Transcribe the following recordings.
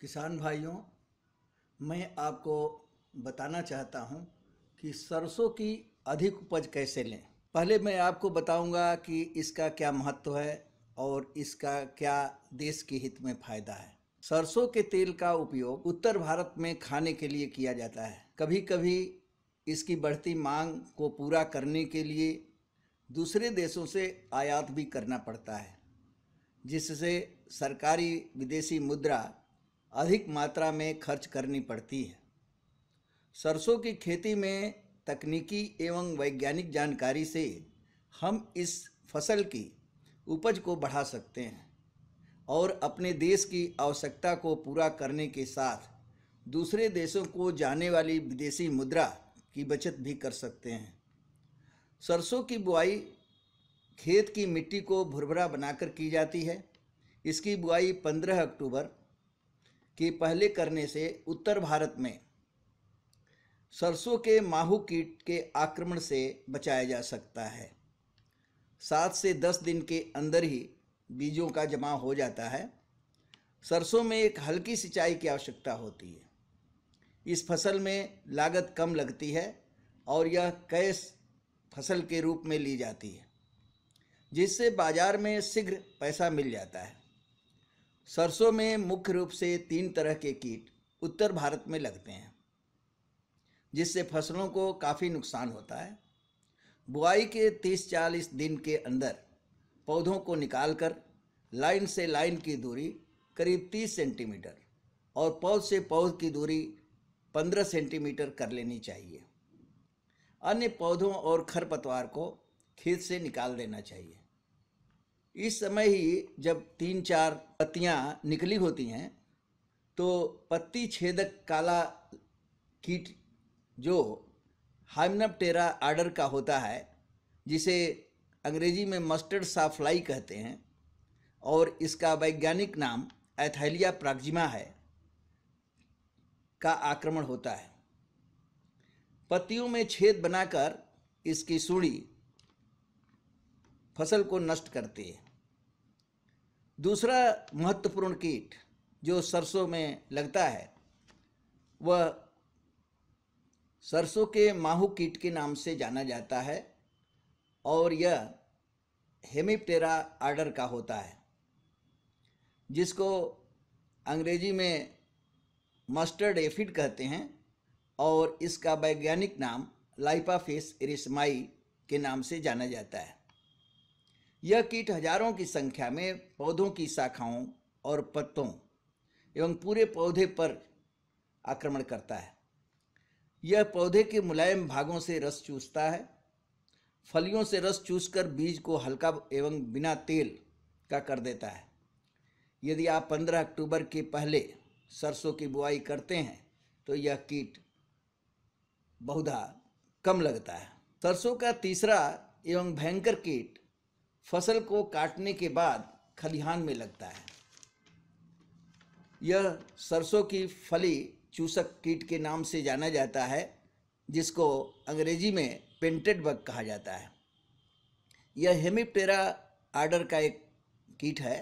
किसान भाइयों मैं आपको बताना चाहता हूं कि सरसों की अधिक उपज कैसे लें पहले मैं आपको बताऊंगा कि इसका क्या महत्व है और इसका क्या देश के हित में फायदा है सरसों के तेल का उपयोग उत्तर भारत में खाने के लिए किया जाता है कभी कभी इसकी बढ़ती मांग को पूरा करने के लिए दूसरे देशों से आयात भी करना पड़ता है जिससे सरकारी विदेशी मुद्रा अधिक मात्रा में खर्च करनी पड़ती है सरसों की खेती में तकनीकी एवं वैज्ञानिक जानकारी से हम इस फसल की उपज को बढ़ा सकते हैं और अपने देश की आवश्यकता को पूरा करने के साथ दूसरे देशों को जाने वाली विदेशी मुद्रा की बचत भी कर सकते हैं सरसों की बुआई खेत की मिट्टी को भुरभुरा बनाकर की जाती है इसकी बुआई 15 अक्टूबर के पहले करने से उत्तर भारत में सरसों के माहू कीट के आक्रमण से बचाया जा सकता है सात से दस दिन के अंदर ही बीजों का जमा हो जाता है सरसों में एक हल्की सिंचाई की आवश्यकता होती है इस फसल में लागत कम लगती है और यह कैश फसल के रूप में ली जाती है जिससे बाजार में शीघ्र पैसा मिल जाता है सरसों में मुख्य रूप से तीन तरह के कीट उत्तर भारत में लगते हैं जिससे फसलों को काफ़ी नुकसान होता है बुआई के 30-40 दिन के अंदर पौधों को निकालकर लाइन से लाइन की दूरी करीब 30 सेंटीमीटर और पौध से पौध की दूरी 15 सेंटीमीटर कर लेनी चाहिए अन्य पौधों और खरपतवार को खेत से निकाल देना चाहिए इस समय ही जब तीन चार पत्तियाँ निकली होती हैं तो पत्ती छेदक काला कीट जो हाइमनपटेरा आर्डर का होता है जिसे अंग्रेजी में मस्टर्ड साफ्लाई कहते हैं और इसका वैज्ञानिक नाम एथैलिया प्राग्जिमा है का आक्रमण होता है पत्तियों में छेद बनाकर इसकी सूढ़ी फसल को नष्ट करती है दूसरा महत्वपूर्ण कीट जो सरसों में लगता है वह सरसों के माहू कीट के नाम से जाना जाता है और यह हेमिप्टेरा आर्डर का होता है जिसको अंग्रेजी में मस्टर्ड एफिड कहते हैं और इसका वैज्ञानिक नाम लाइपाफिस इरिसमाई के नाम से जाना जाता है यह कीट हजारों की संख्या में पौधों की शाखाओं और पत्तों एवं पूरे पौधे पर आक्रमण करता है यह पौधे के मुलायम भागों से रस चूसता है फलियों से रस चूसकर बीज को हल्का एवं बिना तेल का कर देता है यदि आप 15 अक्टूबर के पहले सरसों की बुआई करते हैं तो यह कीट बहुधा कम लगता है सरसों का तीसरा एवं भयंकर कीट फसल को काटने के बाद खलिहान में लगता है यह सरसों की फली चूसक कीट के नाम से जाना जाता है जिसको अंग्रेजी में पेंटेड बग कहा जाता है यह हेमिप्टेरा आर्डर का एक कीट है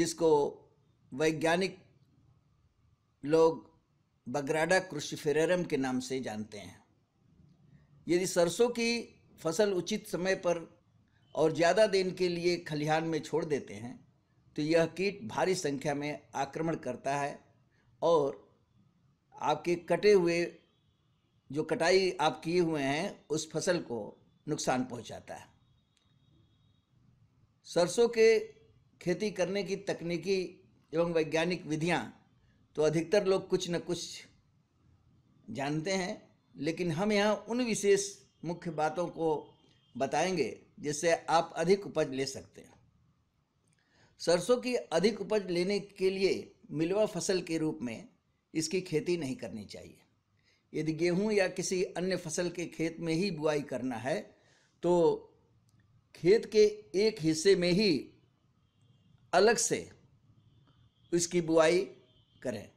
जिसको वैज्ञानिक लोग बगराडा क्रुशिफेरम के नाम से जानते हैं यदि सरसों की फसल उचित समय पर और ज़्यादा दिन के लिए खलिहान में छोड़ देते हैं तो यह कीट भारी संख्या में आक्रमण करता है और आपके कटे हुए जो कटाई आप किए हुए हैं उस फसल को नुकसान पहुंचाता है सरसों के खेती करने की तकनीकी एवं वैज्ञानिक विधियां तो अधिकतर लोग कुछ न कुछ जानते हैं लेकिन हम यहाँ उन विशेष मुख्य बातों को बताएंगे जिससे आप अधिक उपज ले सकते हैं सरसों की अधिक उपज लेने के लिए मिलवा फसल के रूप में इसकी खेती नहीं करनी चाहिए यदि गेहूं या किसी अन्य फसल के खेत में ही बुआई करना है तो खेत के एक हिस्से में ही अलग से इसकी बुआई करें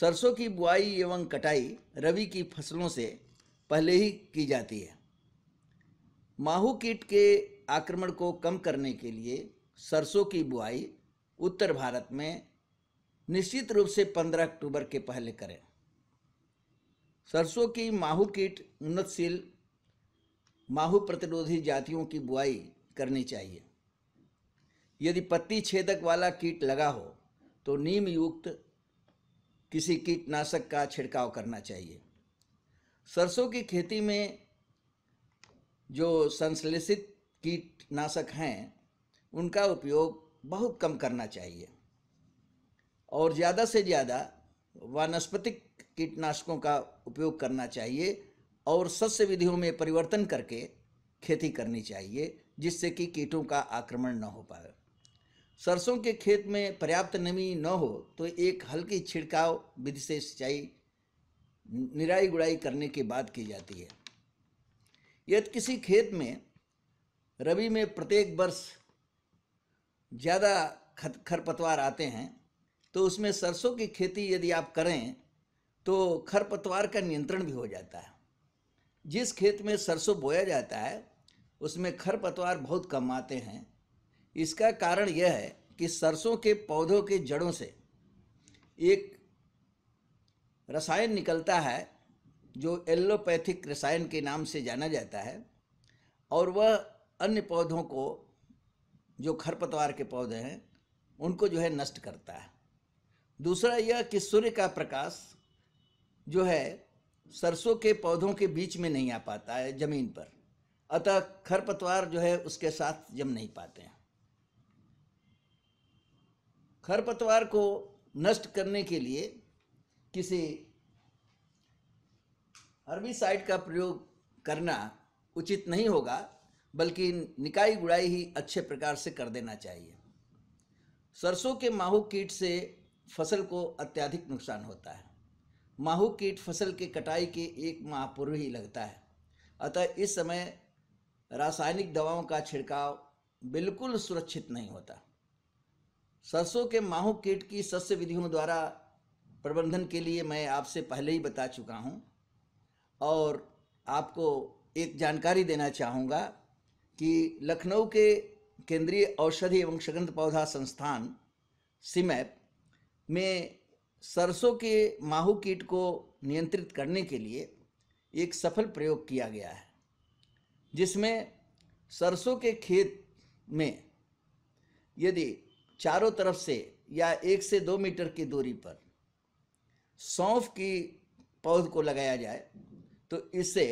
सरसों की बुआई एवं कटाई रबी की फसलों से पहले ही की जाती है माहू कीट के आक्रमण को कम करने के लिए सरसों की बुआई उत्तर भारत में निश्चित रूप से 15 अक्टूबर के पहले करें सरसों की माहू कीट उन्नतशील माहू प्रतिरोधी जातियों की बुआई करनी चाहिए यदि पत्ती छेदक वाला कीट लगा हो तो नीम युक्त किसी कीटनाशक का छिड़काव करना चाहिए सरसों की खेती में जो संश्लेषित कीटनाशक हैं उनका उपयोग बहुत कम करना चाहिए और ज़्यादा से ज़्यादा वानस्पतिक कीटनाशकों का उपयोग करना चाहिए और सस्य विधियों में परिवर्तन करके खेती करनी चाहिए जिससे कि कीटों का आक्रमण न हो पाए सरसों के खेत में पर्याप्त नमी न हो तो एक हल्की छिड़काव विधि से सिंचाई निराई गुड़ाई करने के बाद की जाती है यदि किसी खेत में रबी में प्रत्येक वर्ष ज़्यादा खरपतवार आते हैं तो उसमें सरसों की खेती यदि आप करें तो खरपतवार का नियंत्रण भी हो जाता है जिस खेत में सरसों बोया जाता है उसमें खरपतवार बहुत कम आते हैं इसका कारण यह है कि सरसों के पौधों के जड़ों से एक रसायन निकलता है जो एलोपैथिक रसायन के नाम से जाना जाता है और वह अन्य पौधों को जो खरपतवार के पौधे हैं उनको जो है नष्ट करता है दूसरा यह कि सूर्य का प्रकाश जो है सरसों के पौधों के बीच में नहीं आ पाता है ज़मीन पर अतः खरपतवार जो है उसके साथ जम नहीं पाते हैं खरपतवार को नष्ट करने के लिए किसी हर्बिसाइड का प्रयोग करना उचित नहीं होगा बल्कि निकाई गुड़ाई ही अच्छे प्रकार से कर देना चाहिए सरसों के माहू कीट से फसल को अत्यधिक नुकसान होता है माहू कीट फसल के कटाई के एक माह पूर्व ही लगता है अतः इस समय रासायनिक दवाओं का छिड़काव बिल्कुल सुरक्षित नहीं होता सरसों के माहू कीट की सस्य विधियों द्वारा प्रबंधन के लिए मैं आपसे पहले ही बता चुका हूँ और आपको एक जानकारी देना चाहूँगा कि लखनऊ के केंद्रीय औषधि एवं सुगंध पौधा संस्थान सीमैप में सरसों के माहू कीट को नियंत्रित करने के लिए एक सफल प्रयोग किया गया है जिसमें सरसों के खेत में यदि चारों तरफ से या एक से दो मीटर की दूरी पर सौंफ की पौध को लगाया जाए तो इससे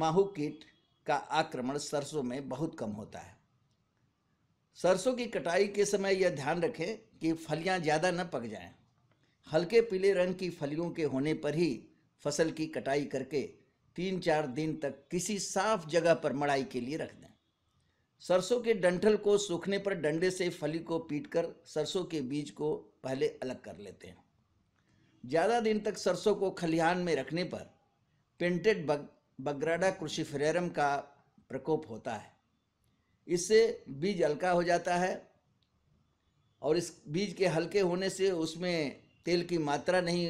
माहू कीट का आक्रमण सरसों में बहुत कम होता है सरसों की कटाई के समय यह ध्यान रखें कि फलियां ज़्यादा न पक जाएं। हल्के पीले रंग की फलियों के होने पर ही फसल की कटाई करके तीन चार दिन तक किसी साफ जगह पर मड़ाई के लिए रख दें सरसों के डंठल को सूखने पर डंडे से फली को पीटकर सरसों के बीज को पहले अलग कर लेते हैं ज़्यादा दिन तक सरसों को खलिहान में रखने पर पेंटेड बग बगराडा फ्रेरम का प्रकोप होता है इससे बीज हल्का हो जाता है और इस बीज के हल्के होने से उसमें तेल की मात्रा नहीं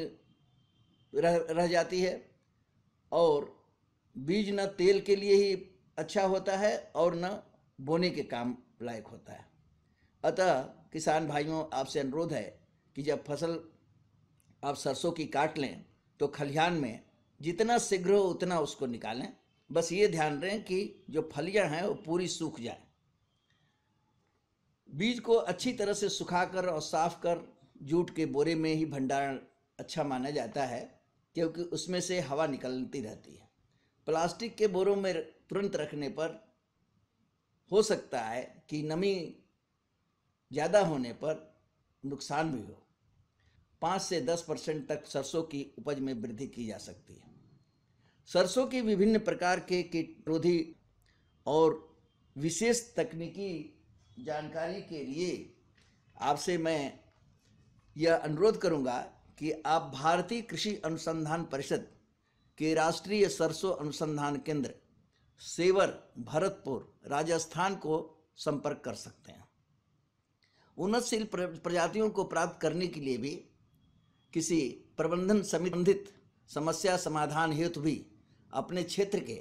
रह रह जाती है और बीज न तेल के लिए ही अच्छा होता है और न बोने के काम लायक होता है अतः किसान भाइयों आपसे अनुरोध है कि जब फसल आप सरसों की काट लें तो खलिहान में जितना शीघ्र हो उतना उसको निकालें बस ये ध्यान रहे कि जो फलियां हैं वो पूरी सूख जाए बीज को अच्छी तरह से सुखाकर और साफ कर जूट के बोरे में ही भंडारण अच्छा माना जाता है क्योंकि उसमें से हवा निकलती रहती है प्लास्टिक के बोरों में तुरंत रखने पर हो सकता है कि नमी ज़्यादा होने पर नुकसान भी हो पाँच से दस परसेंट तक सरसों की उपज में वृद्धि की जा सकती है सरसों के विभिन्न प्रकार के कीटरोधी और विशेष तकनीकी जानकारी के लिए आपसे मैं यह अनुरोध करूंगा कि आप भारतीय कृषि अनुसंधान परिषद के राष्ट्रीय सरसों अनुसंधान केंद्र सेवर भरतपुर राजस्थान को संपर्क कर सकते हैं उन्नतशील प्रजातियों को प्राप्त करने के लिए भी किसी प्रबंधन संबंधित समस्या समाधान हेतु भी अपने क्षेत्र के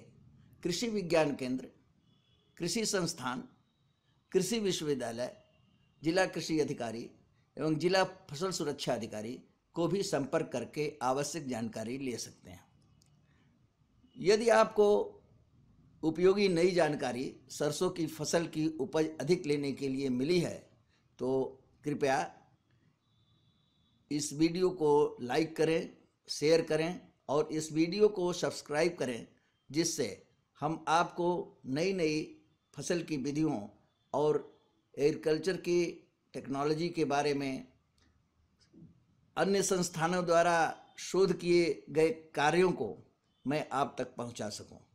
कृषि विज्ञान केंद्र कृषि संस्थान कृषि विश्वविद्यालय जिला कृषि अधिकारी एवं जिला फसल सुरक्षा अधिकारी को भी संपर्क करके आवश्यक जानकारी ले सकते हैं यदि आपको उपयोगी नई जानकारी सरसों की फसल की उपज अधिक लेने के लिए मिली है तो कृपया इस वीडियो को लाइक करें शेयर करें और इस वीडियो को सब्सक्राइब करें जिससे हम आपको नई नई फसल की विधियों और एग्रीकल्चर की टेक्नोलॉजी के बारे में अन्य संस्थानों द्वारा शोध किए गए कार्यों को मैं आप तक पहुंचा सकूं